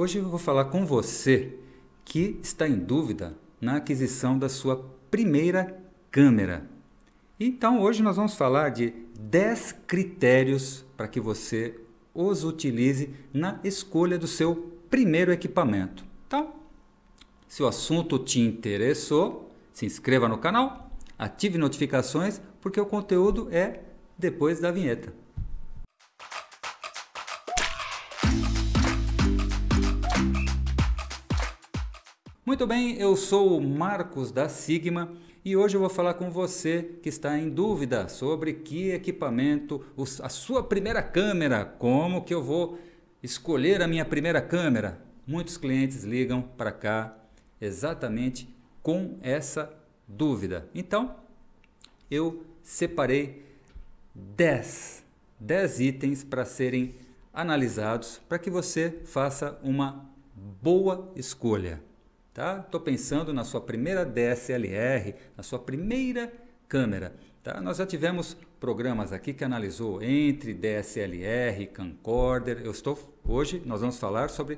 Hoje eu vou falar com você que está em dúvida na aquisição da sua primeira câmera. Então hoje nós vamos falar de 10 critérios para que você os utilize na escolha do seu primeiro equipamento. Então, se o assunto te interessou, se inscreva no canal, ative notificações, porque o conteúdo é depois da vinheta. Muito bem, eu sou o Marcos da Sigma e hoje eu vou falar com você que está em dúvida sobre que equipamento, a sua primeira câmera, como que eu vou escolher a minha primeira câmera. Muitos clientes ligam para cá exatamente com essa dúvida. Então, eu separei 10, 10 itens para serem analisados para que você faça uma boa escolha tá? Estou pensando na sua primeira DSLR, na sua primeira câmera. Tá? Nós já tivemos programas aqui que analisou entre DSLR, camcorder. Eu estou hoje nós vamos falar sobre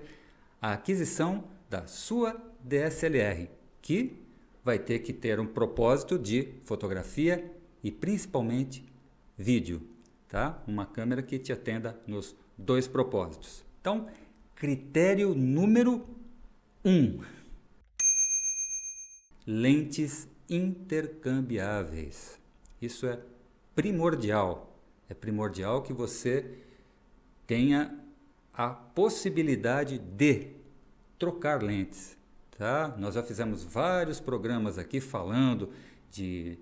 a aquisição da sua DSLR, que vai ter que ter um propósito de fotografia e principalmente vídeo, tá? Uma câmera que te atenda nos dois propósitos. Então, critério número um lentes intercambiáveis. Isso é primordial. É primordial que você tenha a possibilidade de trocar lentes, tá? Nós já fizemos vários programas aqui falando de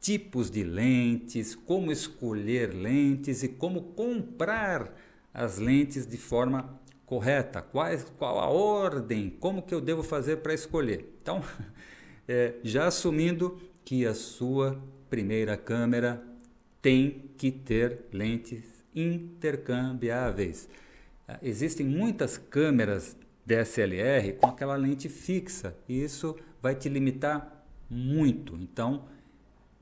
tipos de lentes, como escolher lentes e como comprar as lentes de forma correta, quais, qual a ordem, como que eu devo fazer para escolher. Então, é, já assumindo que a sua primeira câmera tem que ter lentes intercambiáveis. Ah, existem muitas câmeras DSLR com aquela lente fixa e isso vai te limitar muito. Então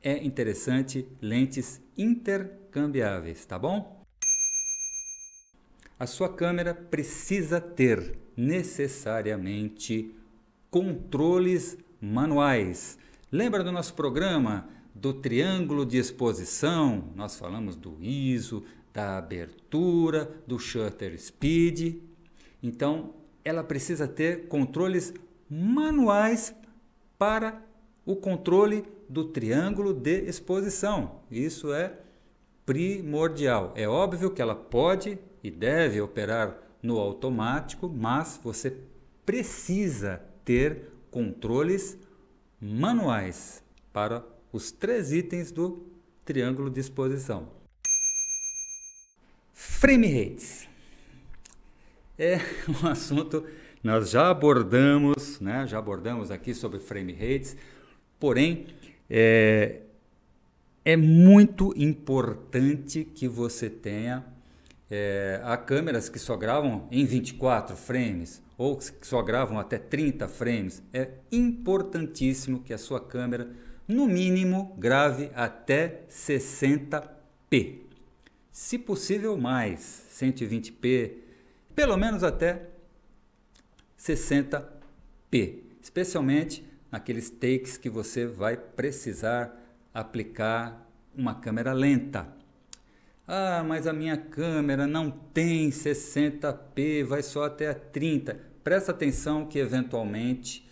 é interessante lentes intercambiáveis, tá bom? A sua câmera precisa ter necessariamente controles manuais. Lembra do nosso programa do triângulo de exposição? Nós falamos do ISO, da abertura, do shutter speed. Então, ela precisa ter controles manuais para o controle do triângulo de exposição. Isso é primordial. É óbvio que ela pode e deve operar no automático, mas você precisa ter controles manuais para os três itens do triângulo de exposição. Frame rates é um assunto nós já abordamos, né? Já abordamos aqui sobre frame rates, porém é, é muito importante que você tenha é, há câmeras que só gravam em 24 frames ou que só gravam até 30 frames. É importantíssimo que a sua câmera, no mínimo, grave até 60p. Se possível, mais 120p, pelo menos até 60p, especialmente naqueles takes que você vai precisar aplicar uma câmera lenta. Ah, mas a minha câmera não tem 60p, vai só até a 30. Presta atenção que eventualmente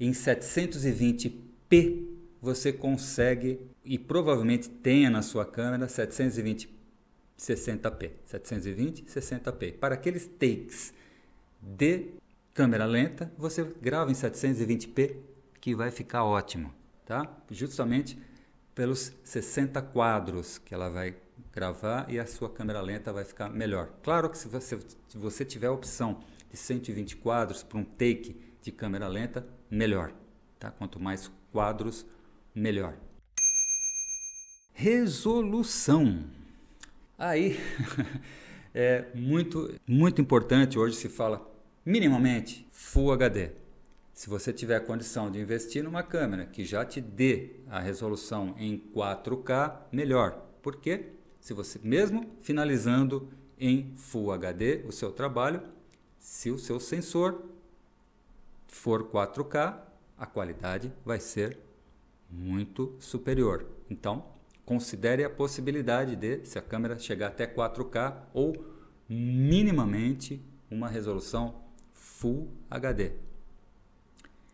em 720p você consegue e provavelmente tenha na sua câmera 720 60p, 720 60p. Para aqueles takes de câmera lenta, você grava em 720p que vai ficar ótimo, tá? Justamente pelos 60 quadros que ela vai gravar e a sua câmera lenta vai ficar melhor. Claro que se você, se você tiver a opção de 120 quadros para um take de câmera lenta, melhor. Tá? Quanto mais quadros, melhor. Resolução. Aí é muito, muito importante hoje se fala minimamente Full HD. Se você tiver a condição de investir numa câmera que já te dê a resolução em 4K, melhor. Por quê? se você mesmo finalizando em Full HD o seu trabalho, se o seu sensor for 4K, a qualidade vai ser muito superior. Então, considere a possibilidade de, se a câmera chegar até 4K ou minimamente uma resolução Full HD.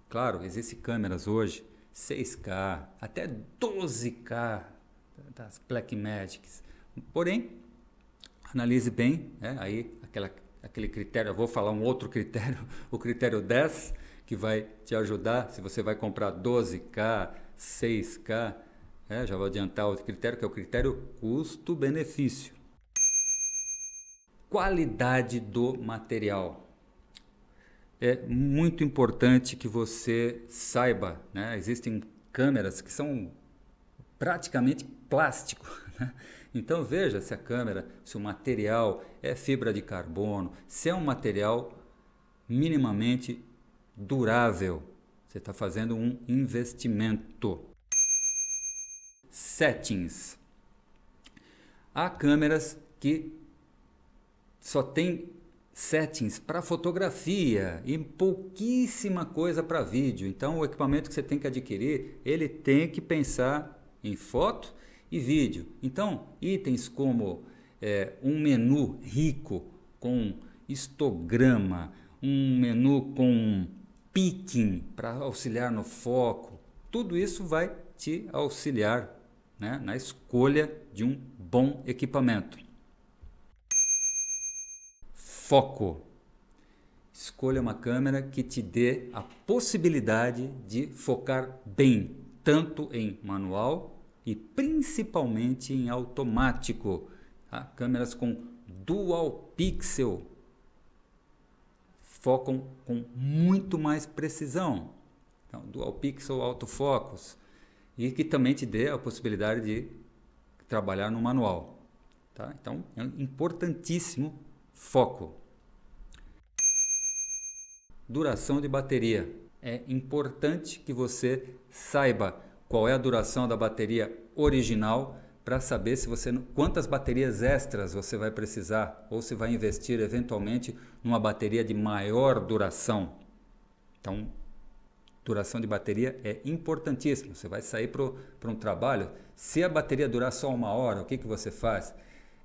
Claro, existem câmeras hoje 6K, até 12K das Blackmagics Porém, analise bem, né? aí aquela, aquele critério, eu vou falar um outro critério, o critério 10, que vai te ajudar se você vai comprar 12K, 6K, é, já vou adiantar outro critério, que é o critério custo-benefício. Qualidade do material. É muito importante que você saiba, né? existem câmeras que são praticamente plástico. Né? Então veja se a câmera, se o material é fibra de carbono, se é um material minimamente durável. Você está fazendo um investimento. Settings. Há câmeras que só tem settings para fotografia e pouquíssima coisa para vídeo. Então o equipamento que você tem que adquirir, ele tem que pensar em foto e vídeo. Então, itens como é, um menu rico com histograma, um menu com picking para auxiliar no foco, tudo isso vai te auxiliar né, na escolha de um bom equipamento. Foco. Escolha uma câmera que te dê a possibilidade de focar bem, tanto em manual e principalmente em automático. Tá? Câmeras com dual pixel focam com muito mais precisão. Então, dual pixel autofocus e que também te dê a possibilidade de trabalhar no manual. Tá? Então, é um importantíssimo foco. Duração de bateria. É importante que você saiba qual é a duração da bateria original para saber se você quantas baterias extras você vai precisar ou se vai investir eventualmente numa bateria de maior duração. Então, duração de bateria é importantíssimo. Você vai sair para um trabalho, se a bateria durar só uma hora, o que, que você faz?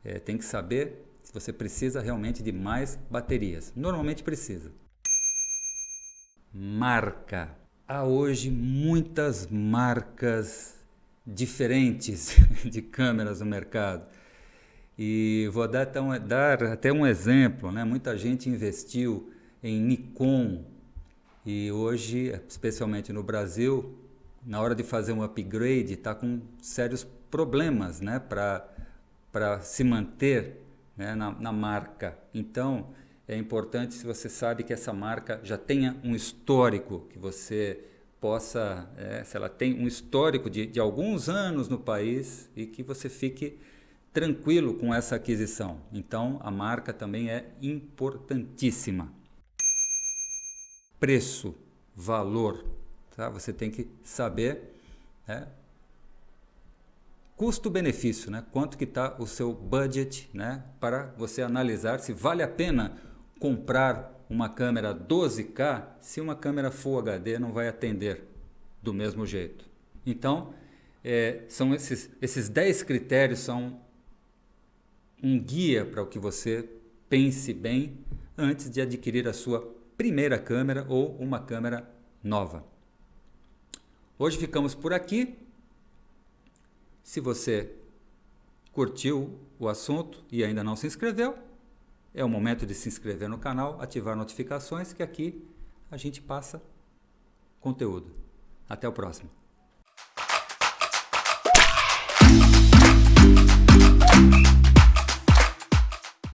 É, tem que saber se você precisa realmente de mais baterias. Normalmente precisa. Marca há hoje muitas marcas diferentes de câmeras no mercado. E vou dar, dar até um exemplo, né? Muita gente investiu em Nikon e hoje, especialmente no Brasil, na hora de fazer um upgrade, está com sérios problemas né? para se manter né? na, na marca. Então, é importante se você sabe que essa marca já tenha um histórico, que você possa, é, se ela tem um histórico de, de alguns anos no país e que você fique tranquilo com essa aquisição. Então, a marca também é importantíssima. Preço, valor, tá? Você tem que saber né? custo-benefício, né? Quanto que está o seu budget, né? Para você analisar se vale a pena comprar uma câmera 12K se uma câmera Full HD não vai atender do mesmo jeito. Então, é, são esses, esses 10 critérios são um guia para o que você pense bem antes de adquirir a sua primeira câmera ou uma câmera nova. Hoje ficamos por aqui. Se você curtiu o assunto e ainda não se inscreveu, é o momento de se inscrever no canal, ativar notificações, que aqui a gente passa conteúdo. Até o próximo.